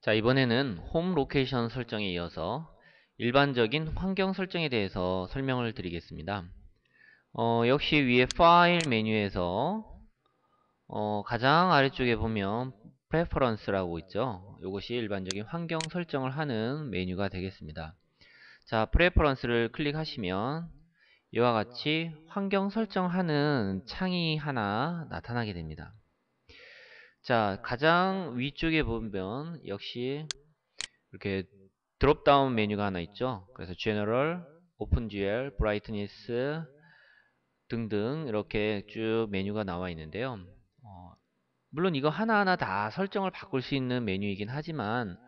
자 이번에는 홈 로케이션 설정에 이어서 일반적인 환경 설정에 대해서 설명을 드리겠습니다 어, 역시 위에 파일 메뉴에서 어, 가장 아래쪽에 보면 preference라고 있죠 이것이 일반적인 환경 설정을 하는 메뉴가 되겠습니다 자 preference를 클릭하시면 이와 같이 환경 설정하는 창이 하나 나타나게 됩니다 자 가장 위쪽에 보면 역시 이렇게 드롭다운 메뉴가 하나 있죠 그래서 General, OpenGL, Brightness 등등 이렇게 쭉 메뉴가 나와 있는데요 어, 물론 이거 하나하나 다 설정을 바꿀 수 있는 메뉴이긴 하지만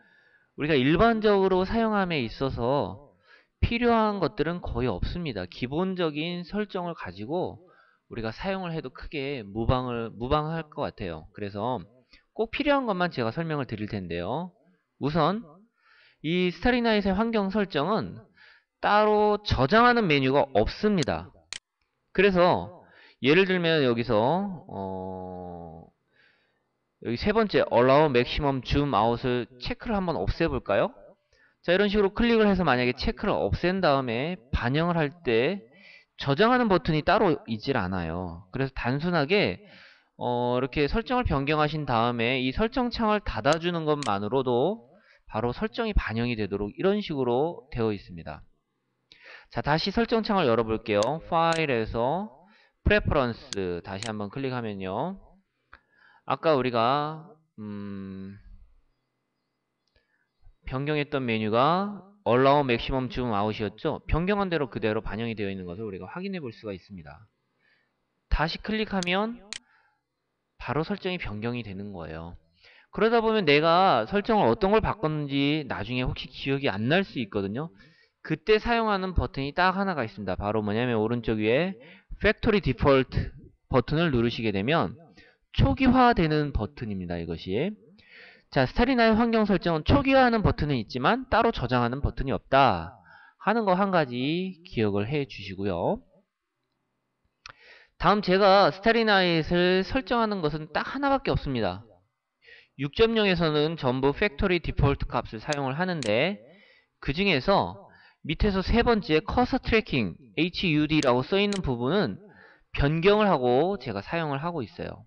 우리가 일반적으로 사용함에 있어서 필요한 것들은 거의 없습니다 기본적인 설정을 가지고 우리가 사용을 해도 크게 무방을 무방할 것 같아요. 그래서 꼭 필요한 것만 제가 설명을 드릴 텐데요. 우선 이 스타리나잇의 환경 설정은 따로 저장하는 메뉴가 없습니다. 그래서 예를 들면 여기서 어 여기 세 번째 allow maximum zoom out을 체크를 한번 없애볼까요? 자 이런 식으로 클릭을 해서 만약에 체크를 없앤 다음에 반영을 할때 저장하는 버튼이 따로 있질 않아요. 그래서 단순하게 어, 이렇게 설정을 변경하신 다음에 이 설정 창을 닫아주는 것만으로도 바로 설정이 반영이 되도록 이런 식으로 되어 있습니다. 자 다시 설정 창을 열어볼게요. 파일에서 프레퍼런스 다시 한번 클릭하면요. 아까 우리가 음, 변경했던 메뉴가 얼라우 맥시멈 줌 아웃이었죠? 변경한 대로 그대로 반영이 되어 있는 것을 우리가 확인해 볼 수가 있습니다. 다시 클릭하면 바로 설정이 변경이 되는 거예요. 그러다 보면 내가 설정을 어떤 걸 바꿨는지 나중에 혹시 기억이 안 날 수 있거든요. 그때 사용하는 버튼이 딱 하나가 있습니다. 바로 뭐냐면 오른쪽 위에 Factory Default 버튼을 누르시게 되면 초기화되는 버튼입니다. 이것이 자, 스타리나의 환경 설정은 초기화하는 버튼은 있지만 따로 저장하는 버튼이 없다. 하는 거 한 가지 기억을 해 주시고요. 다음 제가 스타리나잇을 설정하는 것은 딱 하나밖에 없습니다. 6.0에서는 전부 팩토리 디폴트 값을 사용을 하는데 그 중에서 밑에서 세 번째 커서 트래킹 HUD라고 써있는 부분은 변경을 하고 제가 사용을 하고 있어요.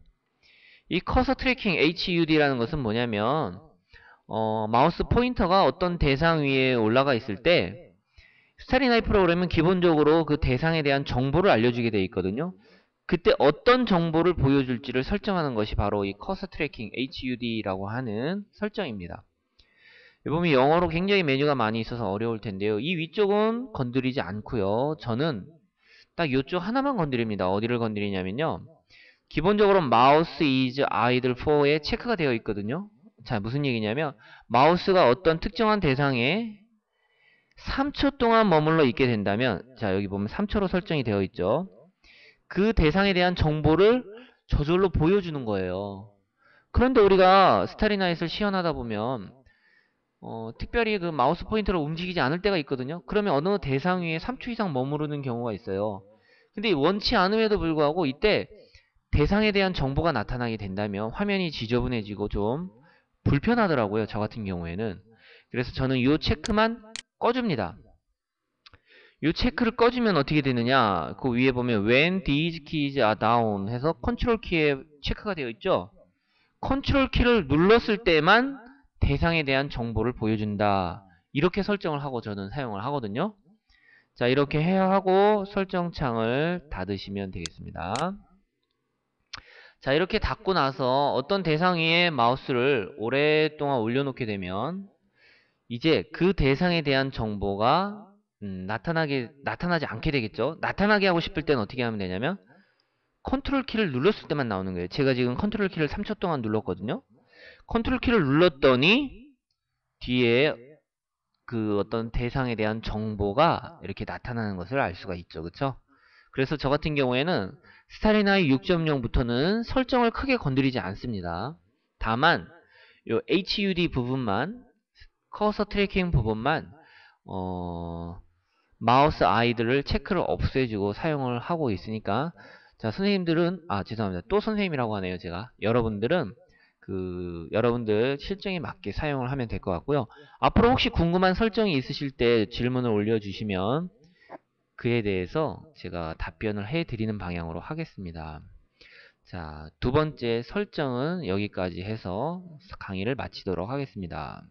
이 커서 트래킹 HUD라는 것은 뭐냐면 어, 마우스 포인터가 어떤 대상 위에 올라가 있을 때 스타리나이 프로그램은 기본적으로 그 대상에 대한 정보를 알려주게 되어 있거든요. 그때 어떤 정보를 보여줄지를 설정하는 것이 바로 이 커서 트래킹 HUD라고 하는 설정입니다. 보면 영어로 굉장히 메뉴가 많이 있어서 어려울 텐데요. 이 위쪽은 건드리지 않고요. 저는 딱 이쪽 하나만 건드립니다. 어디를 건드리냐면요. 기본적으로 마우스 is idle for에 체크가 되어 있거든요. 자 무슨 얘기냐면 마우스가 어떤 특정한 대상에 3초 동안 머물러 있게 된다면 자 여기 보면 3초로 설정이 되어 있죠. 그 대상에 대한 정보를 저절로 보여주는 거예요. 그런데 우리가 스타리나잇을 시연하다 보면 어, 특별히 그 마우스 포인터를 움직이지 않을 때가 있거든요. 그러면 어느 대상 위에 3초 이상 머무르는 경우가 있어요. 근데 원치 않음에도 불구하고 이때 대상에 대한 정보가 나타나게 된다면 화면이 지저분해지고 좀 불편하더라고요. 저 같은 경우에는. 그래서 저는 이 체크만 꺼줍니다. 이 체크를 꺼주면 어떻게 되느냐. 그 위에 보면 when these keys are down 해서 컨트롤 키에 체크가 되어 있죠. 컨트롤 키를 눌렀을 때만 대상에 대한 정보를 보여준다. 이렇게 설정을 하고 저는 사용을 하거든요. 자 이렇게 해야 하고 설정창을 닫으시면 되겠습니다. 자 이렇게 닫고 나서 어떤 대상 위에 마우스를 오랫동안 올려놓게 되면 이제 그 대상에 대한 정보가 음, 나타나게 나타나지 않게 되겠죠 나타나게 하고 싶을 때는 어떻게 하면 되냐면 컨트롤 키를 눌렀을 때만 나오는 거예요 제가 지금 컨트롤 키를 3초 동안 눌렀거든요 컨트롤 키를 눌렀더니 뒤에 그 어떤 대상에 대한 정보가 이렇게 나타나는 것을 알 수가 있죠 그쵸 그래서 저 같은 경우에는 스타리나이 6.0부터는 설정을 크게 건드리지 않습니다. 다만 요 HUD 부분만 커서 트래킹 부분만 어, 마우스 아이들을 체크를 없애주고 사용을 하고 있으니까 자 선생님들은 아 죄송합니다 또 선생님이라고 하네요 제가 여러분들은 그 여러분들 실정에 맞게 사용을 하면 될 것 같고요 앞으로 혹시 궁금한 설정이 있으실 때 질문을 올려주시면 그에 대해서 제가 답변을 해드리는 방향으로 하겠습니다. 자, 두 번째 설정은 여기까지 해서 강의를 마치도록 하겠습니다.